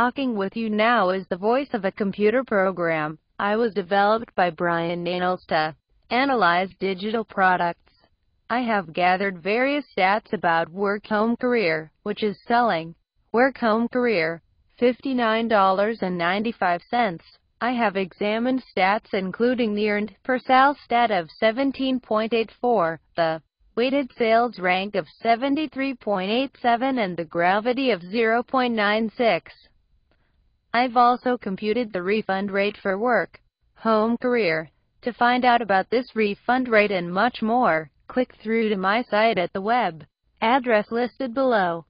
Talking with you now is the voice of a computer program. I was developed by Brian to Analyze digital products. I have gathered various stats about work home career, which is selling. Work home career, $59.95. I have examined stats including the earned per sale stat of 17.84, the weighted sales rank of 73.87 and the gravity of 0.96. I've also computed the refund rate for work, home career. To find out about this refund rate and much more, click through to my site at the web address listed below.